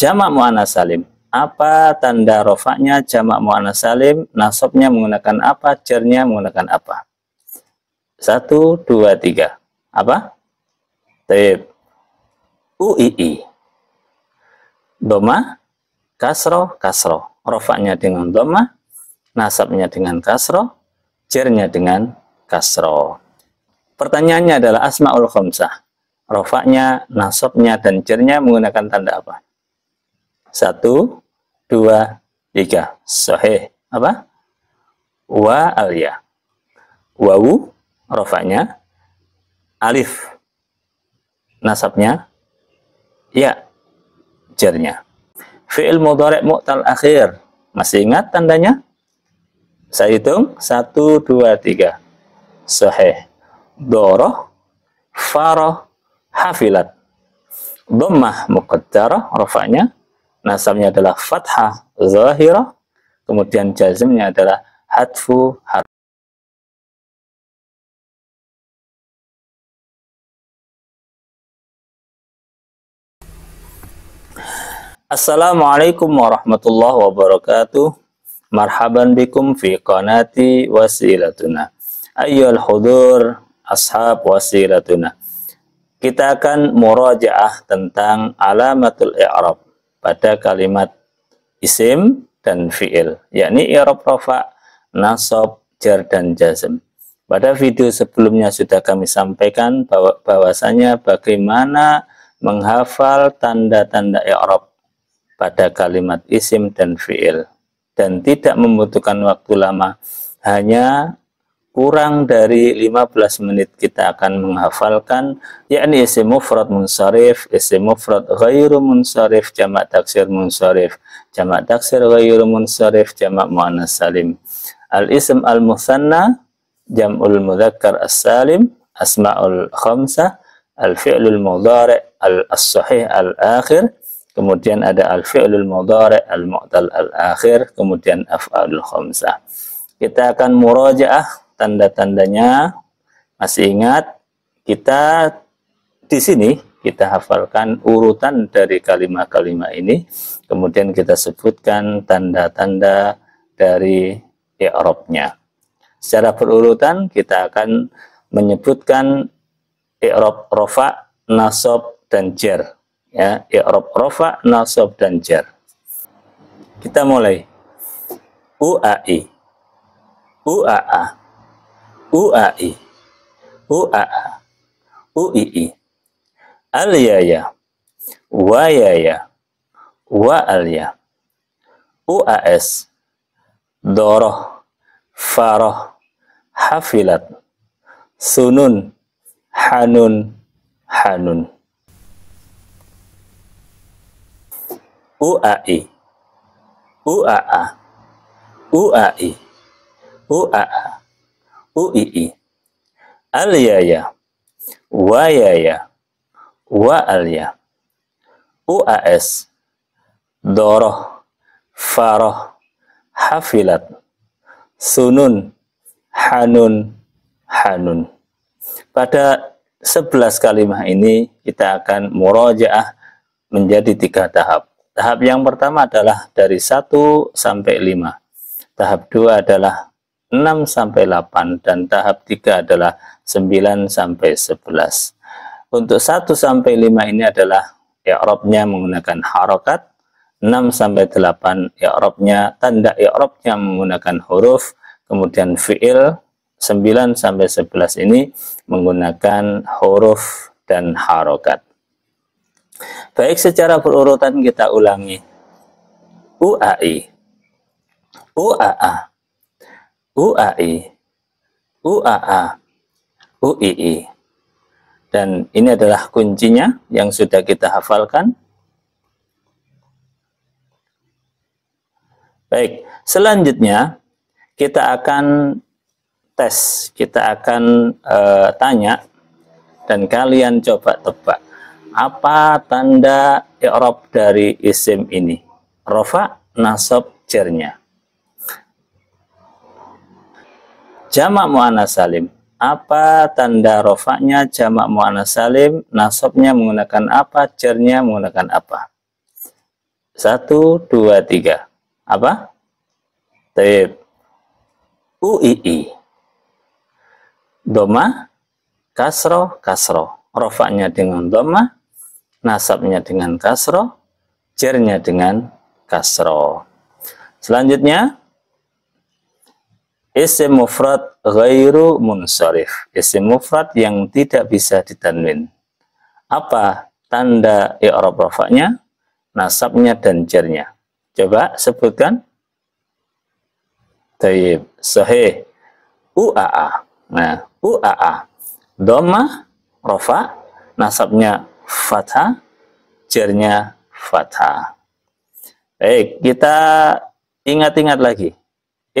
jamak mu'anas salim apa tanda rofaknya jamak mu'anas salim Nasobnya menggunakan apa Jernya menggunakan apa satu dua tiga apa i uii doma kasro kasro rofaknya dengan doma nasabnya dengan kasro jernya dengan kasro pertanyaannya adalah asmaul khomsah rofaknya nasabnya dan jernya menggunakan tanda apa satu, dua, tiga. Soheh. Apa? Wa alia. Wawu, rofanya Alif, nasabnya. Ya, jarnya. Fi'il mudhari' mu'tal akhir. Masih ingat tandanya? Saya hitung. Satu, dua, tiga. Soheh. Doroh, faroh, hafilat. dommah muqaddarah, rafanya Nasabnya adalah fathah zahirah, kemudian jazmnya adalah hatfu har Assalamualaikum warahmatullahi wabarakatuh. Marhaban bikum fi qanati wasilatuna. Ayyul hudur ashab wasilatuna. Kita akan murajaah tentang alamatul i'rab pada kalimat isim dan fi'il, yakni irob ya rofa, nasob, jar dan jazm. Pada video sebelumnya sudah kami sampaikan bahwa bahwasanya bagaimana menghafal tanda-tanda irob ya pada kalimat isim dan fi'il dan tidak membutuhkan waktu lama, hanya kurang dari 15 menit kita akan menghafalkan yakni isim mufrad munsharif, isim mufrad ghairu munsharif, jamak taksir munsharif, jamak taksir ghairu munsharif, jamak muannats salim. Al ism al musanna jam'ul mudzakkar as salim, asmaul khamsa al fi'lul mudhari' al sahih al akhir, kemudian ada al fi'lul mudhari' al mu'tal al akhir, kemudian af'alul khamsa Kita akan murajaah tanda-tandanya masih ingat kita di sini kita hafalkan urutan dari kalimat-kalimat ini kemudian kita sebutkan tanda-tanda dari i'rabnya secara berurutan kita akan menyebutkan i'rab rofa nasab dan jer ya i'rab rofa nasab dan jer kita mulai uai uaa UAI, UAA, UII, Aliaya, Wayaya, Wa'alya, UAS, Doroh, Faroh, Hafilat, Sunun, Hanun, Hanun. UAI, UAA, UAI, UAA. UII. Al-Yaya, Wayaya, Wa'alya, UAS, Doroh, Faroh, Hafilat, Sunun, Hanun, Hanun. Pada 11 kalimat ini kita akan murojaah menjadi tiga tahap. Tahap yang pertama adalah dari 1 sampai 5. Tahap 2 adalah 6 sampai 8 dan tahap 3 adalah 9 sampai 11. Untuk 1 sampai 5 ini adalah i'rabnya menggunakan harokat, 6 sampai 8 i'rabnya tanda i'rabnya menggunakan huruf, kemudian fi'il 9 sampai 11 ini menggunakan huruf dan harokat. Baik secara berurutan kita ulangi. UAI, UAA, UAI, UAA, UII. Dan ini adalah kuncinya yang sudah kita hafalkan. Baik, selanjutnya kita akan tes, kita akan e, tanya dan kalian coba tebak apa tanda i'rab dari isim ini? Rofa nasab jernya. Jamak mu'annas salim. Apa tanda rofaknya jamak mu'annas salim? Nasabnya menggunakan apa? jernya menggunakan apa? Satu, dua, tiga. Apa? Taib. UII. Doma, kasro, kasro. Rofaknya dengan doma, nasabnya dengan kasro, jernya dengan kasro. Selanjutnya, Isim mufrad ghairu munsharif. Isim mufrad yang tidak bisa ditanwin. Apa tanda i'rab rafa'nya, nasabnya dan jarnya? Coba sebutkan. Taib, sahih. UAA. Nah, UAA. Doma, rofa, nasabnya fathah, jarnya fathah. Baik, kita ingat-ingat lagi.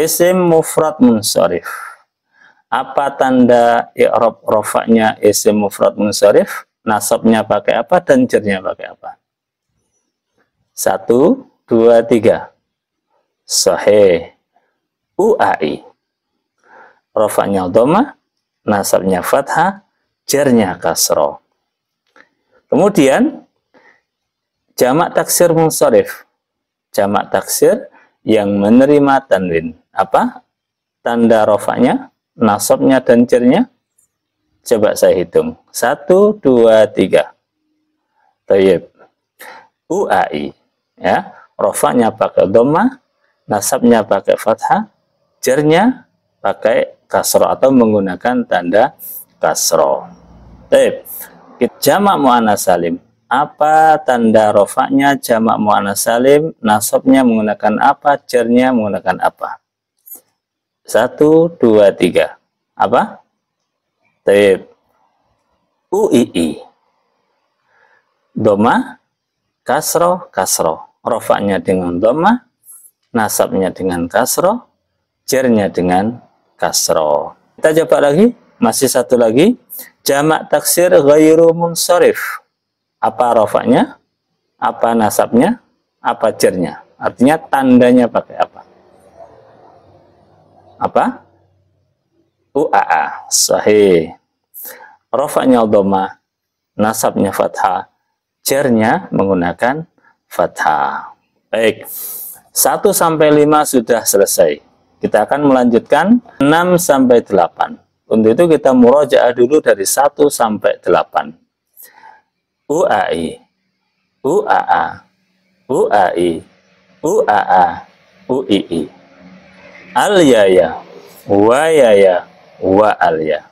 Isim mufrad munsharif. Apa tanda i'rab rofaknya isim mufrad munsharif? Nasabnya pakai apa dan jernya pakai apa? Satu, dua, tiga. Sahih. UAI. Rofaknya doma, nasabnya fathah, jernya kasro. Kemudian, jamak taksir munsharif. Jamak taksir yang menerima tanwin apa tanda rofaknya, nasabnya dan cirnya? Coba saya hitung. Satu, dua, tiga. Tayyib. UAI. Ya. Rofaknya pakai doma, nasabnya pakai fathah, jernya pakai kasro atau menggunakan tanda kasro. Taib. Jamak mu'ana salim. Apa tanda rofaknya jamak mu'ana salim? Nasabnya menggunakan apa? Jernya menggunakan apa? Satu, dua, tiga. Apa? tip UII. Doma, kasro, kasro. Rofaknya dengan doma, nasabnya dengan kasro, jernya dengan kasro. Kita coba lagi, masih satu lagi. Jamak taksir ghairu munsorif Apa rofaknya? Apa nasabnya? Apa jernya? Artinya tandanya pakai apa? apa? UAA. Sahih. Rofaknya doma, nasabnya fathah, jernya menggunakan fathah. Baik. satu sampai lima sudah selesai. Kita akan melanjutkan enam sampai delapan Untuk itu kita murojaah dulu dari satu sampai 8. UAI, UAA, UAI, UAA, UII al ya ya wa ya ya wa al ya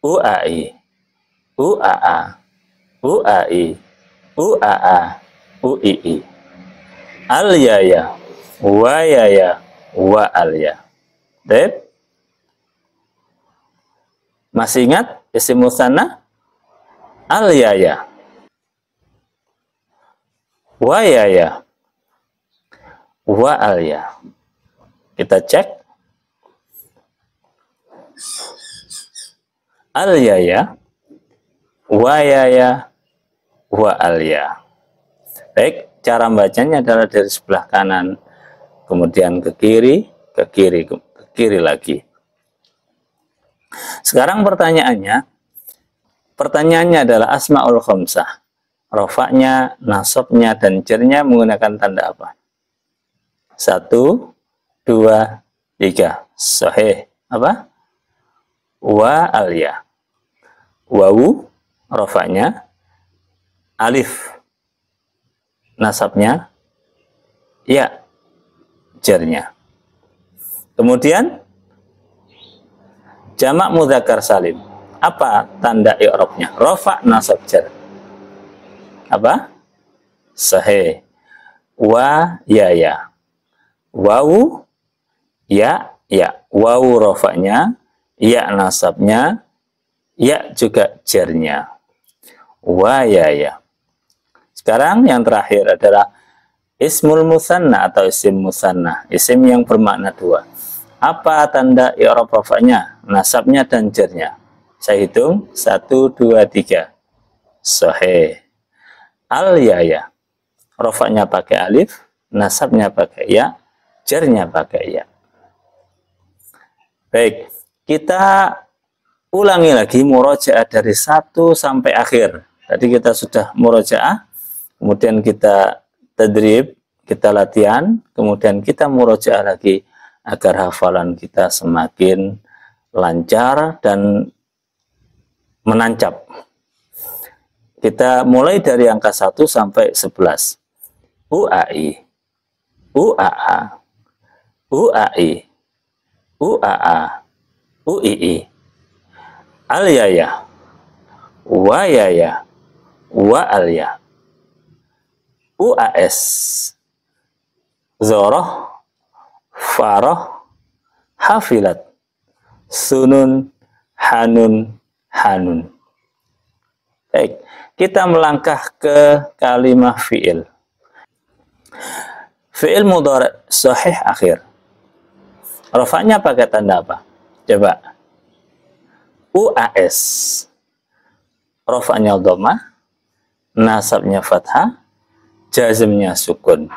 u a i u a a u a i u a a u i i al ya ya wa ya ya wa al ya Dep? Masih ingat isim musanna? Al ya ya. Wa ya ya wa alia, ya. Kita cek. alia ya, ya, wa ya, ya. wa alia. Baik, cara bacanya adalah dari sebelah kanan, kemudian ke kiri, ke kiri, ke kiri lagi. Sekarang pertanyaannya, pertanyaannya adalah asmaul khamsah. Rofaknya, nasobnya, dan jernya menggunakan tanda apa? Satu, dua, tiga. Sahih. Apa? Wa alia. Wawu, rofanya Alif, nasabnya. Ya, jernya Kemudian, jamak mudhakar salim. Apa tanda i'rabnya? Rofa nasab jern Apa? Sahih. Wa ya ya wawu ya ya wawu rofaknya ya nasabnya ya juga jernya. Wa ya ya. sekarang yang terakhir adalah ismul musanna atau isim musanna isim yang bermakna dua apa tanda i'rab ya rofaknya nasabnya dan jernya? saya hitung satu, dua, tiga. Sohe, al ya ya rofaknya pakai alif nasabnya pakai ya pakai ya Baik, kita ulangi lagi murojaah dari satu sampai akhir. Tadi kita sudah murojaah, kemudian kita tadrib, kita latihan, kemudian kita murojaah lagi agar hafalan kita semakin lancar dan menancap. Kita mulai dari angka 1 sampai 11. UAI, UAA, UAI, UAA, UII, Alyaya, Wayaya, Waalya, UAS, Zoroh, Faroh, Hafilat, Sunun, Hanun, Hanun. Baik, kita melangkah ke kalimah fi'il. Fi'il mudhari sahih akhir. Rofaknya pakai tanda apa? Coba. UAS. Rofaknya doma, nasabnya fathah, jazmnya sukun.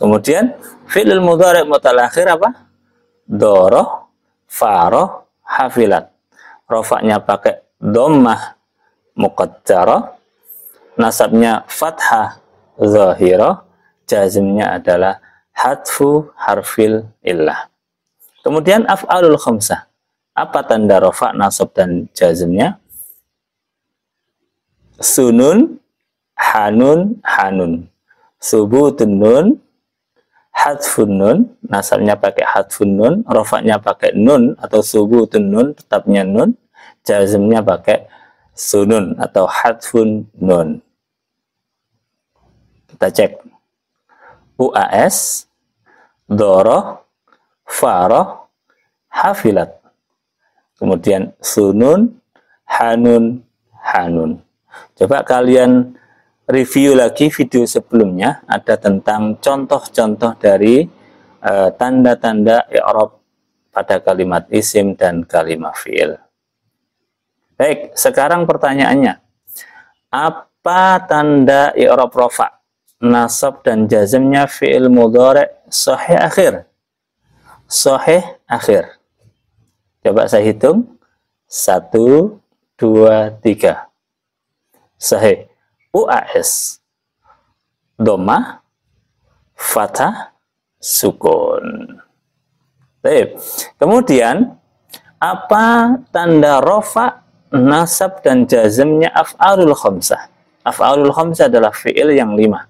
Kemudian fi'il mudhari' mutalakhir apa? Doroh, faroh, hafilat. Rofaknya pakai domah, muqaddara, nasabnya fathah zahira, jazmnya adalah hatfu harfil illah. Kemudian af'alul khamsah. Apa tanda rofa, nasab, dan jazmnya? Sunun, hanun, hanun. Subutun nun, hadfun nun. Nasabnya pakai hadfun nun. Rofaknya pakai nun atau subutun nun, tetapnya nun. Jazmnya pakai sunun atau hadfun nun. Kita cek. UAS, doroh, faro hafilat. Kemudian sunun, hanun, hanun. Coba kalian review lagi video sebelumnya ada tentang contoh-contoh dari eh, tanda-tanda uh, i'rab pada kalimat isim dan kalimat fi'il. Baik, sekarang pertanyaannya. Apa tanda i'rab rafa Nasab dan jazmnya fi'il mudhari' sahih akhir soheh akhir. Coba saya hitung. Satu, dua, tiga. Soheh. UAS. Doma. Fatah. Sukun. Baik. Kemudian, apa tanda rofa, nasab, dan jazmnya af'alul khomsah? Af'alul khomsah adalah fi'il yang lima.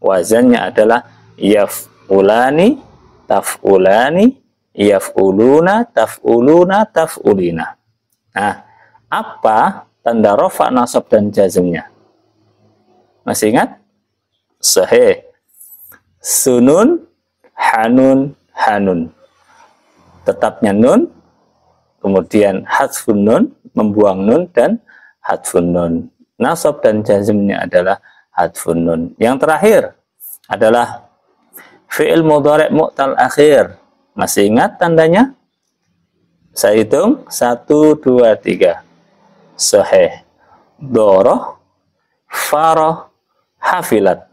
Wazannya adalah yaf'ulani taf'ulani, yaf'uluna, taf'uluna, taf'ulina. Nah, apa tanda rofa, nasab, dan jazmnya? Masih ingat? Sahih. Sunun, hanun, hanun. Tetapnya nun, kemudian hadfun nun, membuang nun, dan hadfun nun. Nasab dan jazmnya adalah hadfun nun. Yang terakhir adalah fi'il mudhari' mu'tal akhir. Masih ingat tandanya? Saya hitung 1 2 3. Sahih. Doroh, faroh, hafilat.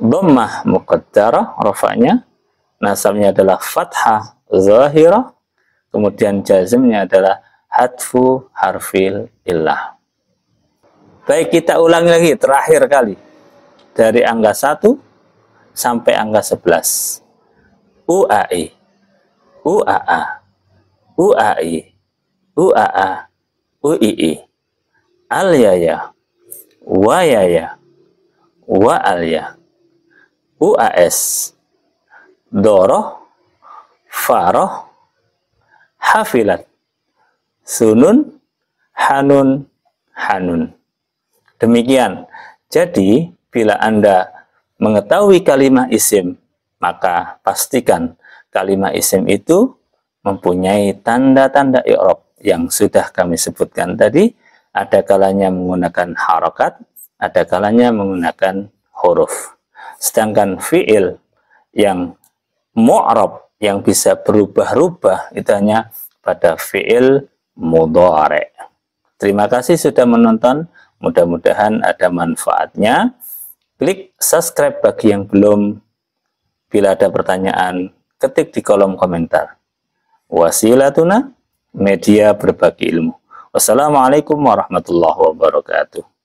Dhammah muqaddarah rafa'nya. Nasabnya adalah fathah zahirah. Kemudian jazmnya adalah hatfu harfil illah. Baik kita ulangi lagi terakhir kali. Dari angka 1 sampai angka 11. UAE, UAA, UAI, UAA, UII, Aliyaya, Wayaya, Waalya, UAS, Doroh, Faroh, Hafilat, Sunun, Hanun, Hanun. Demikian. Jadi, bila Anda mengetahui kalimat isim, maka pastikan kalimat isim itu mempunyai tanda-tanda i'rab yang sudah kami sebutkan tadi, ada kalanya menggunakan harokat, ada kalanya menggunakan huruf. Sedangkan fi'il yang mu'rab, yang bisa berubah-rubah, itu hanya pada fi'il mudore. Terima kasih sudah menonton. Mudah-mudahan ada manfaatnya. Klik subscribe bagi yang belum. Bila ada pertanyaan, ketik di kolom komentar. Wasilatuna, media berbagi ilmu. Wassalamualaikum warahmatullahi wabarakatuh.